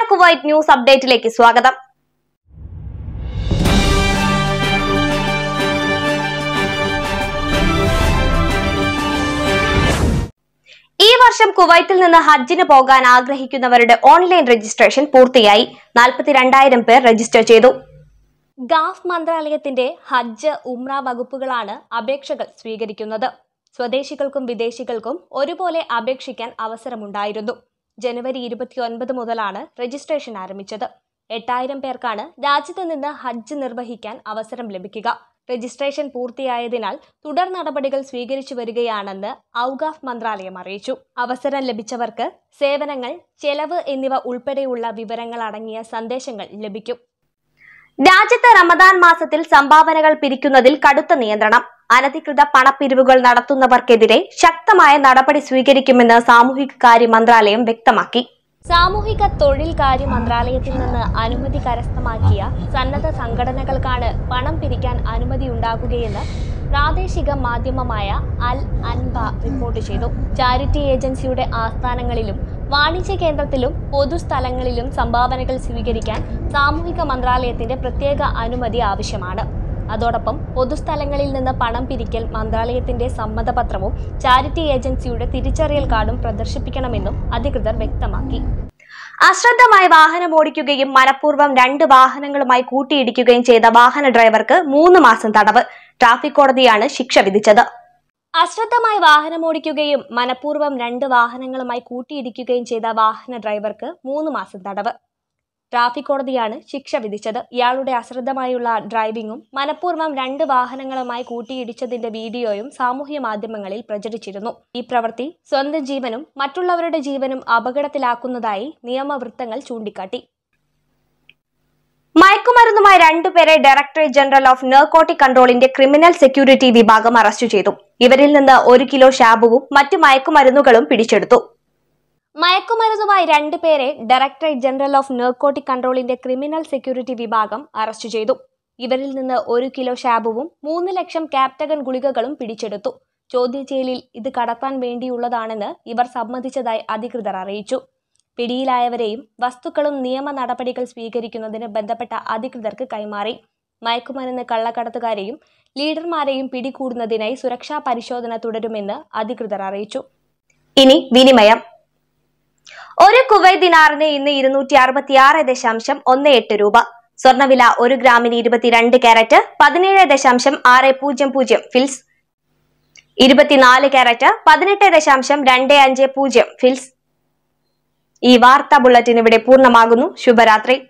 Qatar Kuwait news അപ്ഡേറ്റിലേക്ക് സ്വാഗതം ഈ വർഷം കുവൈത്തിൽ നിന്ന് ഹജ്ജിന് പോകാൻ ആഗ്രഹിക്കുന്നവരുടെ ഓൺലൈൻ രജിസ്ട്രേഷൻ പൂർത്തിയായി നാൽപ്പത്തിരണ്ടായിരം പേർ രജിസ്റ്റർ ചെയ്തു ഗാഫ് മന്ത്രാലയത്തിന്റെ ഹജ്ജ് ഉമ്ര വകുപ്പുകളാണ് അപേക്ഷകൾ സ്വീകരിക്കുന്നത് സ്വദേശികൾക്കും വിദേശികൾക്കും ഒരുപോലെ അപേക്ഷിക്കാൻ അവസരമുണ്ടായിരുന്നു ജനുവരി ഇരുപത്തിയൊൻപത് മുതലാണ് രജിസ്ട്രേഷൻ ആരംഭിച്ചത് എട്ടായിരം പേർക്കാണ് രാജ്യത്ത് നിന്ന് ഹജ്ജ് നിർവഹിക്കാൻ അവസരം ലഭിക്കുക രജിസ്ട്രേഷൻ പൂർത്തിയായതിനാൽ തുടർ നടപടികൾ സ്വീകരിച്ചു വരികയാണെന്ന് ഔഗാഫ് മന്ത്രാലയം അറിയിച്ചു അവസരം ലഭിച്ചവർക്ക് സേവനങ്ങൾ ചെലവ് എന്നിവ ഉൾപ്പെടെയുള്ള വിവരങ്ങൾ അടങ്ങിയ സന്ദേശങ്ങൾ ലഭിക്കും രാജ്യത്ത് റമദാൻ മാസത്തിൽ സംഭാവനകൾ പിരിക്കുന്നതിൽ കടുത്ത നിയന്ത്രണം അനധികൃത പണപ്പിരിവുകൾ നടത്തുന്നവർക്കെതിരെ ശക്തമായ നടപടി സ്വീകരിക്കുമെന്ന് സാമൂഹിക കാര്യ മന്ത്രാലയം വ്യക്തമാക്കി സാമൂഹിക തൊഴിൽ കാര്യ മന്ത്രാലയത്തിൽ നിന്ന് അനുമതി കരസ്ഥമാക്കിയ സന്നദ്ധ സംഘടനകൾക്കാണ് പണം പിരിക്കാൻ അനുമതി ഉണ്ടാകുകയെന്ന് പ്രാദേശിക മാധ്യമമായ അൽ അൻബ റിപ്പോർട്ട് ചെയ്തു ചാരിറ്റി ഏജൻസിയുടെ ആസ്ഥാനങ്ങളിലും വാണിജ്യ കേന്ദ്രത്തിലും പൊതുസ്ഥലങ്ങളിലും സംഭാവനകൾ സ്വീകരിക്കാൻ സാമൂഹിക മന്ത്രാലയത്തിന്റെ പ്രത്യേക അനുമതി ആവശ്യമാണ് അതോടൊപ്പം പൊതുസ്ഥലങ്ങളിൽ നിന്ന് പണം പിരിക്കൽ മന്ത്രാലയത്തിന്റെ സമ്മതപത്രവും ചാരിറ്റി ഏജൻസിയുടെ തിരിച്ചറിയൽ കാർഡും പ്രദർശിപ്പിക്കണമെന്നും അധികൃതർ വ്യക്തമാക്കി അശ്രദ്ധമായി വാഹനം ഓടിക്കുകയും മനഃപൂർവ്വം രണ്ട് വാഹനങ്ങളുമായി കൂട്ടിയിടിക്കുകയും ചെയ്ത വാഹന ഡ്രൈവർക്ക് മൂന്ന് മാസം തടവ് ട്രാഫിക് കോടതിയാണ് ശിക്ഷ വിധിച്ചത് അശ്രദ്ധമായി ഓടിക്കുകയും മനഃപൂർവ്വം രണ്ട് വാഹനങ്ങളുമായി കൂട്ടിയിടിക്കുകയും ചെയ്ത വാഹന ഡ്രൈവർക്ക് മൂന്ന് മാസം തടവ് ട്രാഫിക് കോടതിയാണ് ശിക്ഷ വിധിച്ചത് ഇയാളുടെ അശ്രദ്ധമായുള്ള ഡ്രൈവിംഗും മനഃപൂർവ്വം രണ്ട് വാഹനങ്ങളുമായി കൂട്ടിയിടിച്ചതിന്റെ വീഡിയോയും സാമൂഹ്യ മാധ്യമങ്ങളിൽ പ്രചരിച്ചിരുന്നു ഈ പ്രവൃത്തി സ്വന്തം ജീവനും മറ്റുള്ളവരുടെ ജീവനും അപകടത്തിലാക്കുന്നതായി നിയമവൃത്തങ്ങൾ ചൂണ്ടിക്കാട്ടി മയക്കുമരുന്നുമായി രണ്ടുപേരെ ഡയറക്ടറേറ്റ് ജനറൽ ഓഫ് നർക്കോട്ടിക് കൺട്രോളിന്റെ ക്രിമിനൽ സെക്യൂരിറ്റി വിഭാഗം അറസ്റ്റ് ചെയ്തു ഇവരിൽ നിന്ന് ഒരു കിലോ ഷാബുവും മറ്റു മയക്കുമരുന്നുകളും പിടിച്ചെടുത്തു മയക്കുമരുന്നുമായി രണ്ടുപേരെ ഡയറക്ടറേറ്റ് ജനറൽ ഓഫ് നർക്കോട്ടിക് കൺട്രോളിന്റെ ക്രിമിനൽ സെക്യൂരിറ്റി വിഭാഗം അറസ്റ്റ് ചെയ്തു ഇവരിൽ നിന്ന് ഒരു കിലോ ഷാബുവും മൂന്ന് ലക്ഷം ക്യാപ്റ്റഗൺ ഗുളികകളും പിടിച്ചെടുത്തു ചെയ്യലിൽ ഇത് കടത്താൻ വേണ്ടിയുള്ളതാണെന്ന് ഇവർ സമ്മതിച്ചതായി അധികൃതർ അറിയിച്ചു പിടിയിലായവരെയും വസ്തുക്കളും നിയമ നടപടികൾ സ്വീകരിക്കുന്നതിന് ബന്ധപ്പെട്ട അധികൃതർക്ക് കൈമാറി മയക്കുമരുന്ന് കള്ളക്കടത്തുകാരെയും ലീഡർമാരെയും പിടികൂടുന്നതിനായി സുരക്ഷാ പരിശോധന തുടരുമെന്ന് അധികൃതർ അറിയിച്ചു ഇനി വിനിമയം ഒരു കുവൈത്ത് ദിനാറിന് ഇന്ന് ഇരുന്നൂറ്റി അറുപത്തി ആറ് ദശാംശം ഒന്ന് എട്ട് രൂപ സ്വർണവില ഒരു ഗ്രാമിന് ഇരുപത്തിരണ്ട് ക്യാരറ്റ് പതിനേഴ് ദശാംശം ആറ് പൂജ്യം പൂജ്യം ഫിൽസ് ഇരുപത്തിനാല് ക്യാരറ്റ് പതിനെട്ട് ദശാംശം രണ്ട് അഞ്ച് പൂജ്യം ഫിൽസ് ഈ വാർത്താ ബുള്ളറ്റിൻ ഇവിടെ പൂർണ്ണമാകുന്നു ശുഭരാത്രി